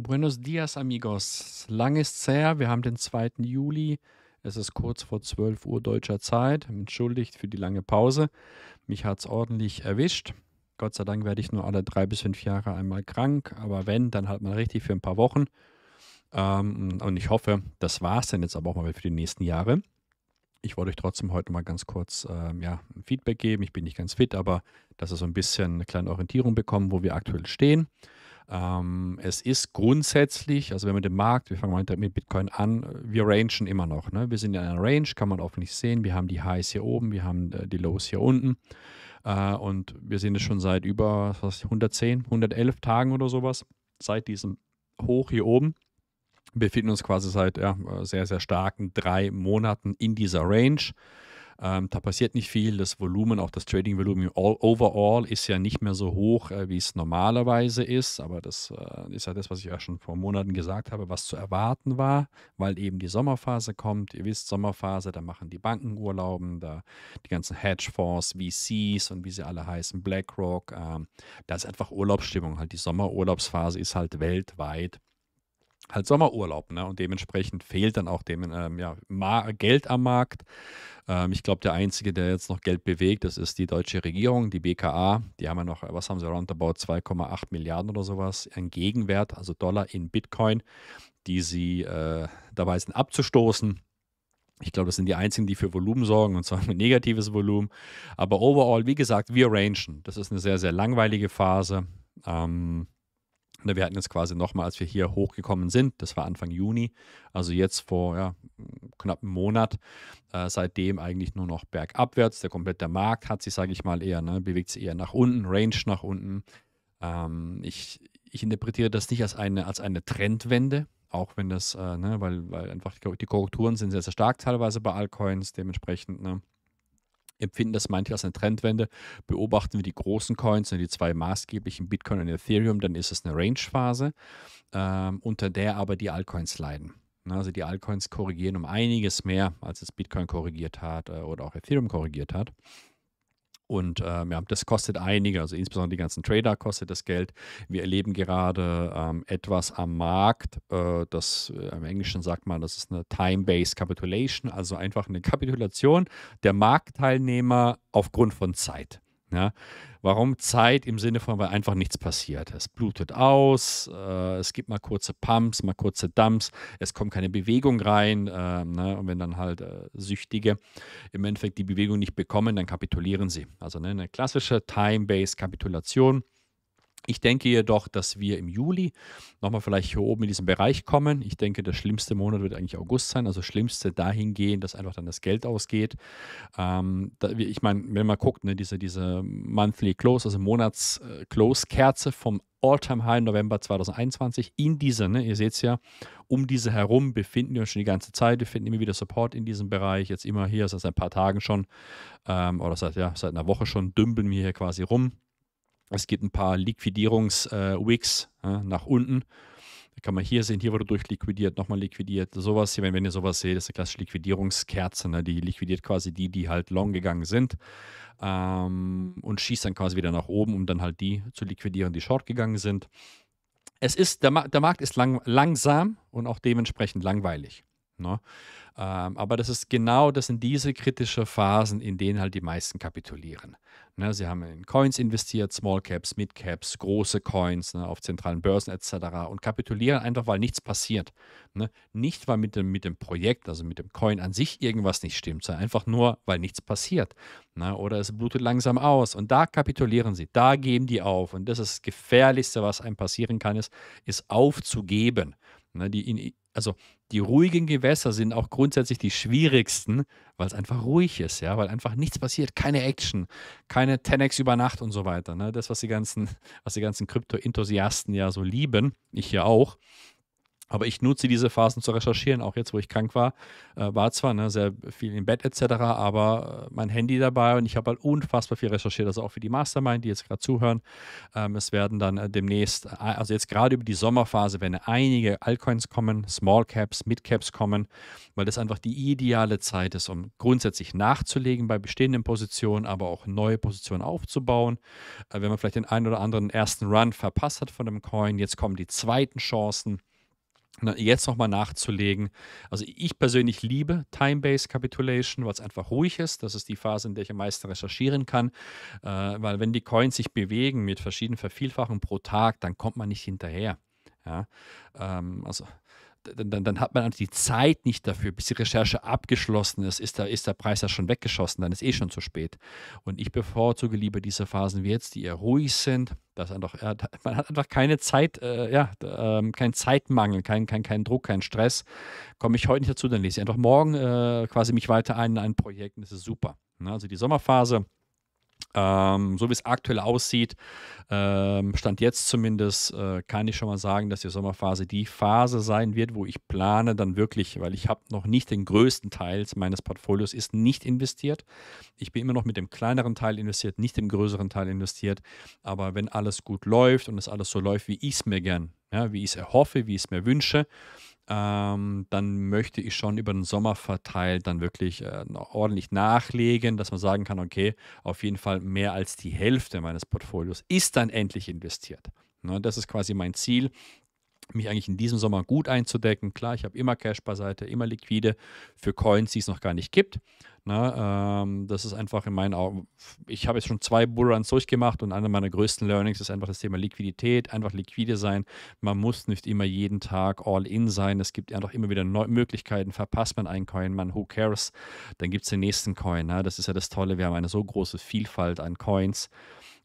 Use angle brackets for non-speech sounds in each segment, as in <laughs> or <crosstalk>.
Buenos dias, amigos. Lang ist's her. Wir haben den 2. Juli. Es ist kurz vor 12 Uhr deutscher Zeit. Entschuldigt für die lange Pause. Mich hat es ordentlich erwischt. Gott sei Dank werde ich nur alle drei bis fünf Jahre einmal krank. Aber wenn, dann halt mal richtig für ein paar Wochen. Ähm, und ich hoffe, das war es dann jetzt aber auch mal für die nächsten Jahre. Ich wollte euch trotzdem heute mal ganz kurz ähm, ja, ein Feedback geben. Ich bin nicht ganz fit, aber dass ihr so ein bisschen eine kleine Orientierung bekommen, wo wir aktuell stehen. Ähm, es ist grundsätzlich, also wenn man den Markt, wir fangen mal mit Bitcoin an, äh, wir rangen immer noch. Ne? Wir sind in einer Range, kann man offensichtlich sehen. Wir haben die Highs hier oben, wir haben äh, die Lows hier unten. Äh, und wir sind es schon seit über was, 110, 111 Tagen oder sowas, seit diesem Hoch hier oben. Wir befinden uns quasi seit ja, äh, sehr, sehr starken drei Monaten in dieser Range. Ähm, da passiert nicht viel. Das Volumen, auch das Trading-Volumen overall ist ja nicht mehr so hoch, äh, wie es normalerweise ist. Aber das äh, ist ja das, was ich ja schon vor Monaten gesagt habe, was zu erwarten war, weil eben die Sommerphase kommt. Ihr wisst, Sommerphase, da machen die Banken Urlauben, da die ganzen Hedgefonds, VCs und wie sie alle heißen, BlackRock. Ähm, da ist einfach Urlaubsstimmung. Halt die Sommerurlaubsphase ist halt weltweit halt Sommerurlaub. Ne? Und dementsprechend fehlt dann auch dem, ähm, ja, Geld am Markt. Ähm, ich glaube, der Einzige, der jetzt noch Geld bewegt, das ist die deutsche Regierung, die BKA. Die haben ja noch, was haben sie, roundabout 2,8 Milliarden oder sowas, an Gegenwert, also Dollar in Bitcoin, die sie äh, dabei sind abzustoßen. Ich glaube, das sind die einzigen, die für Volumen sorgen und zwar ein negatives Volumen. Aber overall, wie gesagt, wir rangen. Das ist eine sehr, sehr langweilige Phase. Ähm, Ne, wir hatten jetzt quasi nochmal, als wir hier hochgekommen sind, das war Anfang Juni, also jetzt vor ja, knapp einem Monat, äh, seitdem eigentlich nur noch bergabwärts. Der komplette Markt hat sich, sage ich mal, eher, ne, bewegt sich eher nach unten, Range nach unten. Ähm, ich, ich interpretiere das nicht als eine, als eine Trendwende, auch wenn das, äh, ne, weil, weil einfach die Korrekturen sind sehr, sehr stark teilweise bei Altcoins, dementsprechend, ne, empfinden das manche als eine Trendwende. Beobachten wir die großen Coins und die zwei maßgeblichen Bitcoin und Ethereum, dann ist es eine Range-Phase, ähm, unter der aber die Altcoins leiden. Ne, also die Altcoins korrigieren um einiges mehr, als es Bitcoin korrigiert hat äh, oder auch Ethereum korrigiert hat. Und ähm, ja, das kostet einige, also insbesondere die ganzen Trader kostet das Geld. Wir erleben gerade ähm, etwas am Markt, äh, das äh, im Englischen sagt man, das ist eine Time-Based Capitulation, also einfach eine Kapitulation der Marktteilnehmer aufgrund von Zeit. Ja, Warum Zeit im Sinne von, weil einfach nichts passiert. Es blutet aus, äh, es gibt mal kurze Pumps, mal kurze Dumps, es kommt keine Bewegung rein. Äh, ne? Und wenn dann halt äh, Süchtige im Endeffekt die Bewegung nicht bekommen, dann kapitulieren sie. Also ne, eine klassische Time-Based Kapitulation. Ich denke jedoch, dass wir im Juli nochmal vielleicht hier oben in diesem Bereich kommen. Ich denke, der schlimmste Monat wird eigentlich August sein. Also schlimmste dahingehend, dass einfach dann das Geld ausgeht. Ähm, da, ich meine, wenn man guckt, ne, diese, diese Monthly Close, also Monats-Close-Kerze äh, vom All-Time-High November 2021 in dieser, ne, ihr seht es ja, um diese herum befinden wir uns schon die ganze Zeit. Wir finden immer wieder Support in diesem Bereich. Jetzt immer hier, seit ein paar Tagen schon ähm, oder seit, ja, seit einer Woche schon, dümpeln wir hier quasi rum. Es gibt ein paar Liquidierungs-Wicks äh, nach unten. Da kann man hier sehen, hier wurde durchliquidiert, nochmal liquidiert. Sowas hier, wenn, wenn ihr sowas seht, ist eine klassische Liquidierungskerze. Ne? Die liquidiert quasi die, die halt long gegangen sind ähm, und schießt dann quasi wieder nach oben, um dann halt die zu liquidieren, die short gegangen sind. Es ist, der, der Markt ist lang langsam und auch dementsprechend langweilig. Ne? Ähm, aber das ist genau, das sind diese kritischen Phasen, in denen halt die meisten kapitulieren. Ne? Sie haben in Coins investiert, Small Caps, Mid Caps, große Coins ne? auf zentralen Börsen etc. und kapitulieren einfach, weil nichts passiert. Ne? Nicht, weil mit dem, mit dem Projekt, also mit dem Coin an sich irgendwas nicht stimmt, sondern einfach nur, weil nichts passiert. Ne? Oder es blutet langsam aus und da kapitulieren sie, da geben die auf. Und das ist das Gefährlichste, was einem passieren kann, ist, ist aufzugeben. Ne? Die also die ruhigen Gewässer sind auch grundsätzlich die schwierigsten, weil es einfach ruhig ist, ja, weil einfach nichts passiert, keine Action, keine Tenex über Nacht und so weiter. Ne? Das, was die ganzen, was die ganzen Krypto-Enthusiasten ja so lieben, ich ja auch. Aber ich nutze diese Phasen zu recherchieren. Auch jetzt, wo ich krank war, äh, war zwar ne, sehr viel im Bett etc., aber äh, mein Handy dabei und ich habe halt unfassbar viel recherchiert. Also auch für die Mastermind, die jetzt gerade zuhören. Ähm, es werden dann äh, demnächst, äh, also jetzt gerade über die Sommerphase, werden einige Altcoins kommen, Small Caps, Mid Caps kommen, weil das einfach die ideale Zeit ist, um grundsätzlich nachzulegen bei bestehenden Positionen, aber auch neue Positionen aufzubauen. Äh, wenn man vielleicht den einen oder anderen ersten Run verpasst hat von einem Coin, jetzt kommen die zweiten Chancen jetzt nochmal nachzulegen. Also ich persönlich liebe Time-Based Capitulation, weil es einfach ruhig ist. Das ist die Phase, in der ich am meisten recherchieren kann. Äh, weil wenn die Coins sich bewegen mit verschiedenen Vervielfachungen pro Tag, dann kommt man nicht hinterher. Ja? Ähm, also dann, dann hat man die Zeit nicht dafür, bis die Recherche abgeschlossen ist, ist der, ist der Preis ja schon weggeschossen, dann ist eh schon zu spät. Und ich bevorzuge lieber diese Phasen wie jetzt, die eher ruhig sind. Dass einfach, man hat einfach keine Zeit, äh, ja, äh, keinen Zeitmangel, keinen kein, kein Druck, keinen Stress. Komme ich heute nicht dazu, dann lese ich einfach morgen äh, quasi mich weiter ein in ein Projekt und das ist super. Ne, also die Sommerphase ähm, so wie es aktuell aussieht, ähm, stand jetzt zumindest, äh, kann ich schon mal sagen, dass die Sommerphase die Phase sein wird, wo ich plane dann wirklich, weil ich habe noch nicht den größten Teil meines Portfolios ist nicht investiert. Ich bin immer noch mit dem kleineren Teil investiert, nicht dem größeren Teil investiert. Aber wenn alles gut läuft und es alles so läuft, wie ich es mir gern, ja, wie ich es erhoffe, wie ich es mir wünsche, ähm, dann möchte ich schon über den Sommer verteilt dann wirklich äh, ordentlich nachlegen, dass man sagen kann, okay, auf jeden Fall mehr als die Hälfte meines Portfolios ist dann endlich investiert. Ne, das ist quasi mein Ziel, mich eigentlich in diesem Sommer gut einzudecken. Klar, ich habe immer Cash beiseite, immer liquide für Coins, die es noch gar nicht gibt. Na, ähm, das ist einfach in meinen Augen, ich habe jetzt schon zwei Bullruns durchgemacht und einer meiner größten Learnings ist einfach das Thema Liquidität, einfach liquide sein. Man muss nicht immer jeden Tag all in sein. Es gibt einfach immer wieder neue Möglichkeiten. Verpasst man einen Coin, man, who cares? Dann gibt es den nächsten Coin. Na? Das ist ja das Tolle. Wir haben eine so große Vielfalt an Coins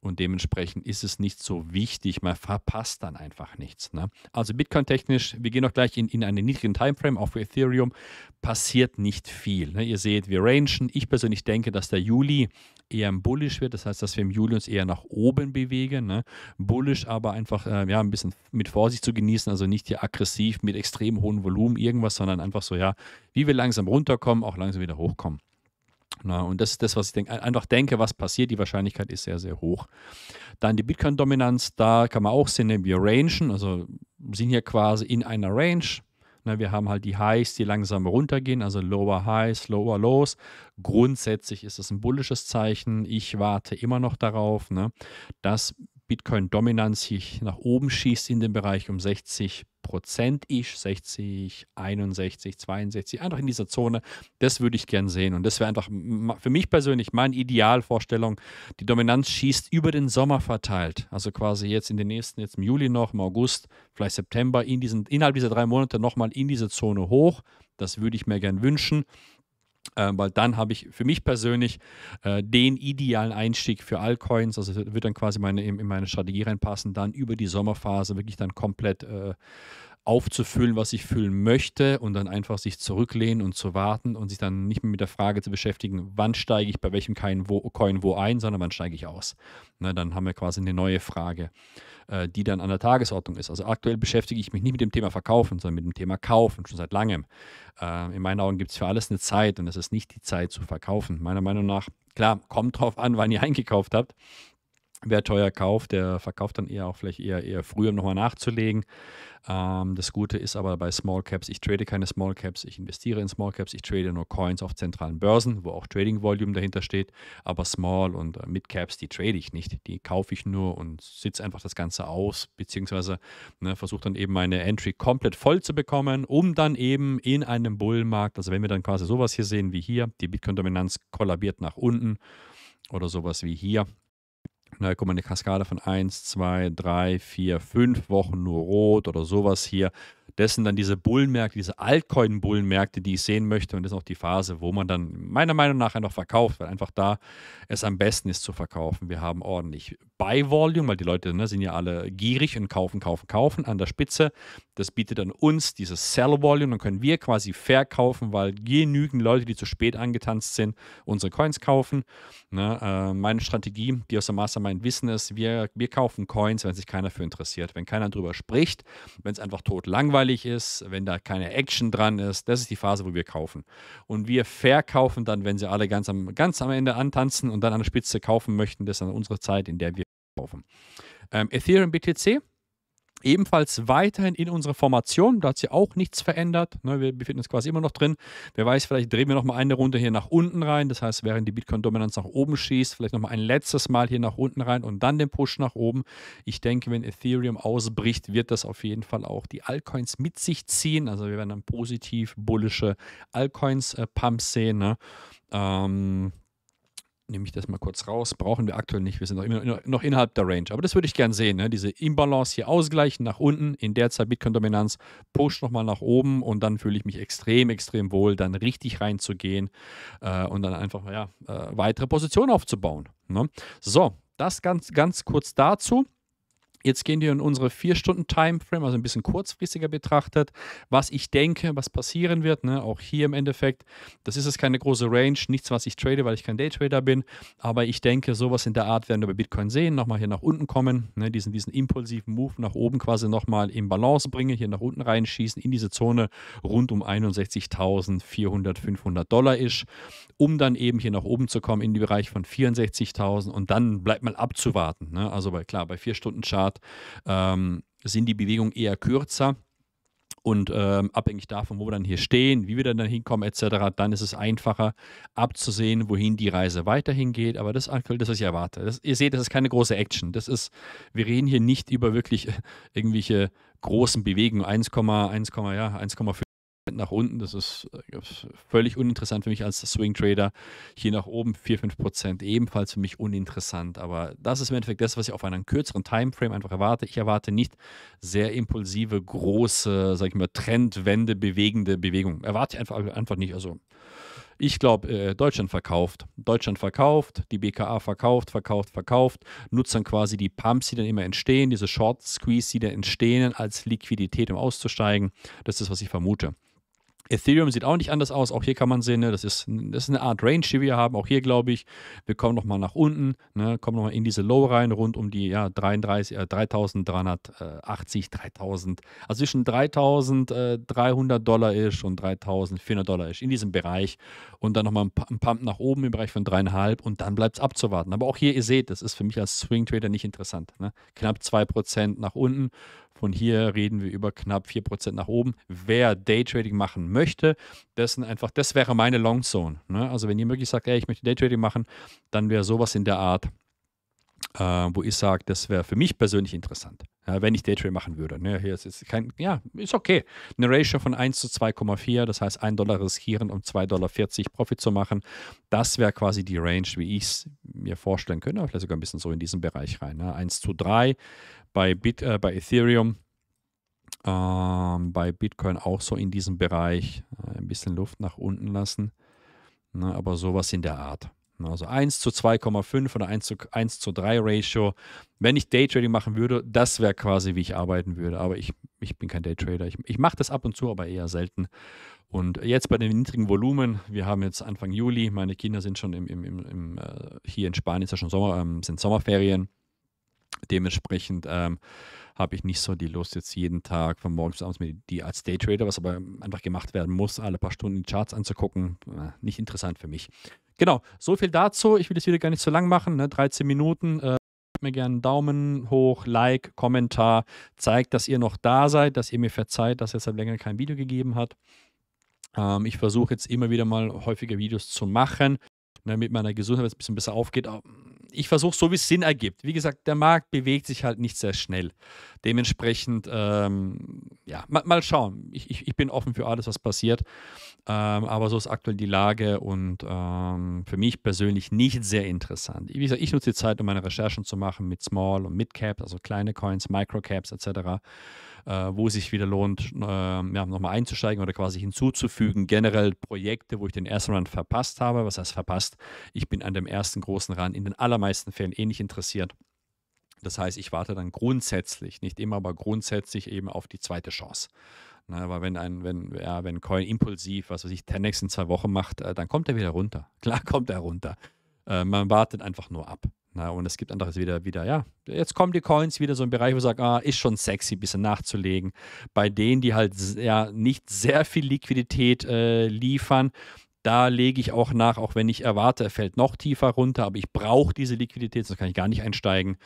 und dementsprechend ist es nicht so wichtig. Man verpasst dann einfach nichts. Ne? Also Bitcoin-technisch, wir gehen noch gleich in, in einen niedrigen Timeframe, auch für Ethereum, passiert nicht viel. Ne? Ihr seht, wir rangen. Ich persönlich denke, dass der Juli eher bullisch wird. Das heißt, dass wir im Juli uns eher nach oben bewegen. Ne? Bullisch aber einfach äh, ja, ein bisschen mit Vorsicht zu genießen. Also nicht hier aggressiv mit extrem hohem Volumen irgendwas, sondern einfach so, ja, wie wir langsam runterkommen, auch langsam wieder hochkommen. Na, und das ist das, was ich denke, einfach denke, was passiert. Die Wahrscheinlichkeit ist sehr, sehr hoch. Dann die Bitcoin-Dominanz, da kann man auch sehen, wir rangen, also sind hier quasi in einer Range. Na, wir haben halt die Highs, die langsam runtergehen, also Lower Highs, Lower Lows. Grundsätzlich ist es ein bullisches Zeichen. Ich warte immer noch darauf, ne, dass Bitcoin-Dominanz sich nach oben schießt in dem Bereich um 60 Prozent ish, 60, 61, 62, einfach in dieser Zone. Das würde ich gern sehen. Und das wäre einfach für mich persönlich meine Idealvorstellung. Die Dominanz schießt über den Sommer verteilt. Also quasi jetzt in den nächsten, jetzt im Juli noch, im August, vielleicht September, in diesen, innerhalb dieser drei Monate nochmal in diese Zone hoch. Das würde ich mir gern wünschen. Äh, weil dann habe ich für mich persönlich äh, den idealen Einstieg für Altcoins, also wird dann quasi meine, in meine Strategie reinpassen, dann über die Sommerphase wirklich dann komplett äh, aufzufüllen, was ich füllen möchte und dann einfach sich zurücklehnen und zu warten und sich dann nicht mehr mit der Frage zu beschäftigen, wann steige ich bei welchem Coin wo, Coin wo ein, sondern wann steige ich aus. Na, ne, dann haben wir quasi eine neue Frage. Äh, die dann an der Tagesordnung ist. Also aktuell beschäftige ich mich nicht mit dem Thema Verkaufen, sondern mit dem Thema Kaufen, schon seit langem. Äh, in meinen Augen gibt es für alles eine Zeit und es ist nicht die Zeit zu verkaufen. Meiner Meinung nach, klar, kommt drauf an, wann ihr <laughs> eingekauft habt. Wer teuer kauft, der verkauft dann eher auch vielleicht eher, eher früher, um nochmal nachzulegen. Ähm, das Gute ist aber bei Small Caps, ich trade keine Small Caps, ich investiere in Small Caps, ich trade nur Coins auf zentralen Börsen, wo auch Trading Volume dahinter steht. Aber Small und äh, Mid Caps, die trade ich nicht. Die kaufe ich nur und sitze einfach das Ganze aus, beziehungsweise ne, versuche dann eben meine Entry komplett voll zu bekommen, um dann eben in einem Bullenmarkt, also wenn wir dann quasi sowas hier sehen wie hier, die Bitcoin-Dominanz kollabiert nach unten oder sowas wie hier, ne, guck mal, eine Kaskade von 1, 2, 3, 4, 5 Wochen nur rot oder sowas hier das sind dann diese Bullenmärkte, diese Altcoin-Bullenmärkte, die ich sehen möchte. Und das ist auch die Phase, wo man dann meiner Meinung nach einfach verkauft, weil einfach da es am besten ist zu verkaufen. Wir haben ordentlich Buy-Volume, weil die Leute ne, sind ja alle gierig und kaufen, kaufen, kaufen an der Spitze. Das bietet dann uns dieses Sell-Volume. Dann können wir quasi verkaufen, weil genügend Leute, die zu spät angetanzt sind, unsere Coins kaufen. Ne, äh, meine Strategie, die aus der Mastermind wissen, ist, wir, wir kaufen Coins, wenn sich keiner für interessiert. Wenn keiner drüber spricht, wenn es einfach tot langweilig langweilig ist, wenn da keine Action dran ist, das ist die Phase, wo wir kaufen. Und wir verkaufen dann, wenn sie alle ganz am, ganz am Ende antanzen und dann an der Spitze kaufen möchten, das ist dann unsere Zeit, in der wir kaufen. Ähm, Ethereum BTC ebenfalls weiterhin in unserer Formation. Da hat sich auch nichts verändert. Ne, wir befinden uns quasi immer noch drin. Wer weiß, vielleicht drehen wir nochmal eine Runde hier nach unten rein. Das heißt, während die Bitcoin-Dominanz nach oben schießt, vielleicht nochmal ein letztes Mal hier nach unten rein und dann den Push nach oben. Ich denke, wenn Ethereum ausbricht, wird das auf jeden Fall auch die Altcoins mit sich ziehen. Also wir werden dann positiv bullische Altcoins-Pumps äh, sehen. Ne? Ähm, nehme ich das mal kurz raus. Brauchen wir aktuell nicht. Wir sind noch, immer, noch innerhalb der Range. Aber das würde ich gerne sehen. Ne? Diese Imbalance hier ausgleichen nach unten. In der Zeit Bitcoin-Dominanz. Push nochmal nach oben. Und dann fühle ich mich extrem, extrem wohl, dann richtig reinzugehen. Äh, und dann einfach ja, äh, weitere Positionen aufzubauen. Ne? So, das ganz, ganz kurz dazu. Jetzt gehen wir in unsere 4 Stunden Timeframe, also ein bisschen kurzfristiger betrachtet, was ich denke, was passieren wird. Ne? Auch hier im Endeffekt, das ist jetzt keine große Range, nichts, was ich trade, weil ich kein Daytrader bin. Aber ich denke, sowas in der Art werden wir bei Bitcoin sehen. Nochmal hier nach unten kommen, ne? diesen, diesen impulsiven Move nach oben quasi nochmal in Balance bringen, hier nach unten reinschießen, in diese Zone rund um 61.400, 500 Dollar ist, um dann eben hier nach oben zu kommen in den Bereich von 64.000 und dann bleibt mal abzuwarten. Ne? Also bei, klar, bei 4 Stunden Chart hat, ähm, sind die Bewegungen eher kürzer. Und ähm, abhängig davon, wo wir dann hier stehen, wie wir dann hinkommen etc., dann ist es einfacher abzusehen, wohin die Reise weiterhin geht. Aber das aktuell, das ist ja warte. Das, ihr seht, das ist keine große Action. Das ist, wir reden hier nicht über wirklich äh, irgendwelche großen Bewegungen, 1,1, ja, 1,5 nach unten. Das ist äh, völlig uninteressant für mich als Swing Trader. Hier nach oben 4-5% ebenfalls für mich uninteressant. Aber das ist im Endeffekt das, was ich auf einem kürzeren Timeframe einfach erwarte. Ich erwarte nicht sehr impulsive, große, sag ich mal, Trendwende bewegende Bewegungen. Erwarte ich einfach, einfach nicht. Also ich glaube, äh, Deutschland verkauft. Deutschland verkauft, die BKA verkauft, verkauft, verkauft, nutzt dann quasi die Pumps, die dann immer entstehen, diese Short Squeeze, die dann entstehen, als Liquidität, um auszusteigen. Das ist, was ich vermute. Ethereum sieht auch nicht anders aus. Auch hier kann man sehen, ne, das, ist, das ist eine Art Range, die wir haben. Auch hier glaube ich, wir kommen nochmal nach unten, ne, kommen nochmal in diese Low rein, rund um die ja, 33, äh, 3380, 3000, also zwischen 3300 äh, Dollar ist und 3400 Dollar ist in diesem Bereich. Und dann nochmal ein Pump nach oben im Bereich von dreieinhalb und dann bleibt es abzuwarten. Aber auch hier, ihr seht, das ist für mich als Swing Trader nicht interessant. Ne? Knapp 2% nach unten, von hier reden wir über knapp 4% nach oben. Wer Daytrading machen möchte, dessen einfach, das wäre meine Longzone. Ne? Also wenn ihr wirklich sagt, ey, ich möchte Daytrading machen, dann wäre sowas in der Art äh, wo ich sage, das wäre für mich persönlich interessant, ja, wenn ich Daytrade machen würde. Ne, hier ist, ist kein, ja, ist okay. Eine Ratio von 1 zu 2,4, das heißt 1 Dollar riskieren, um 2,40 Dollar Profit zu machen. Das wäre quasi die Range, wie ich es mir vorstellen könnte, vielleicht sogar ein bisschen so in diesen Bereich rein. Ne? 1 zu 3 bei, Bit, äh, bei Ethereum. Ähm, bei Bitcoin auch so in diesem Bereich äh, ein bisschen Luft nach unten lassen, ne, aber sowas in der Art. Also 1 zu 2,5 oder 1 zu, 1 zu 3 Ratio. Wenn ich Daytrading machen würde, das wäre quasi, wie ich arbeiten würde. Aber ich, ich bin kein Daytrader. Ich, ich mache das ab und zu, aber eher selten. Und jetzt bei den niedrigen Volumen, wir haben jetzt Anfang Juli, meine Kinder sind schon im, im, im, äh, hier in Spanien, ist ja schon Sommer, ähm, sind Sommerferien. Dementsprechend ähm, habe ich nicht so die Lust, jetzt jeden Tag von morgens bis abends mir die als Daytrader, was aber einfach gemacht werden muss, alle paar Stunden die Charts anzugucken. Äh, nicht interessant für mich. Genau, so viel dazu. Ich will das Video gar nicht so lang machen, ne? 13 Minuten. Äh, mir gerne einen Daumen hoch, Like, Kommentar. Zeigt, dass ihr noch da seid, dass ihr mir verzeiht, dass es seit länger kein Video gegeben hat. Ähm, ich versuche jetzt immer wieder mal häufiger Videos zu machen, ne, damit meine Gesundheit jetzt ein bisschen besser aufgeht ich versuche so, wie es Sinn ergibt. Wie gesagt, der Markt bewegt sich halt nicht sehr schnell. Dementsprechend, ähm, ja, mal, mal schauen. Ich, ich, ich, bin offen für alles, was passiert. Ähm, aber so ist aktuell die Lage und ähm, für mich persönlich nicht sehr interessant. Wie gesagt, ich nutze die Zeit, um meine Recherchen zu machen mit Small und Mid Caps, also kleine Coins, Micro Caps etc. Äh, wo es sich wieder lohnt, äh, ja, nochmal einzusteigen oder quasi hinzuzufügen. Generell Projekte, wo ich den ersten Run verpasst habe. Was heißt verpasst? Ich bin an dem ersten großen Run in den allermeisten Fällen eh nicht interessiert. Das heißt, ich warte dann grundsätzlich, nicht immer, aber grundsätzlich eben auf die zweite Chance. Ne, weil wenn ein, wenn, ja, wenn Coin impulsiv, was weiß ich, 10 in zwei Wochen macht, äh, dann kommt er wieder runter. <laughs> Klar kommt er runter. Äh, man wartet einfach nur ab. Na, und es gibt anderes wieder, wieder, ja, jetzt kommen die Coins wieder so im Bereich, wo ich sage, ah, ist schon sexy, ein bisschen nachzulegen. Bei denen, die halt ja nicht sehr viel Liquidität äh, liefern, da lege ich auch nach, auch wenn ich erwarte, er fällt noch tiefer runter, aber ich brauche diese Liquidität, sonst kann ich gar nicht einsteigen.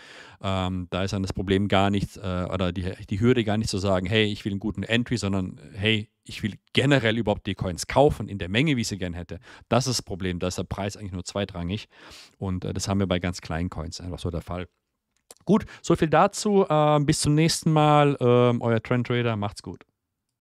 Ähm, da ist dann das Problem gar nichts äh, oder die, die Hürde gar nicht zu sagen, hey, ich will einen guten Entry, sondern hey, ich will generell überhaupt die Coins kaufen in der Menge, wie ich sie gern hätte. Das ist das Problem, da ist der Preis eigentlich nur zweitrangig und äh, das haben wir bei ganz kleinen Coins einfach so der Fall. Gut, soviel dazu. Äh, bis zum nächsten Mal. Ähm, euer Trend Trader, macht's gut.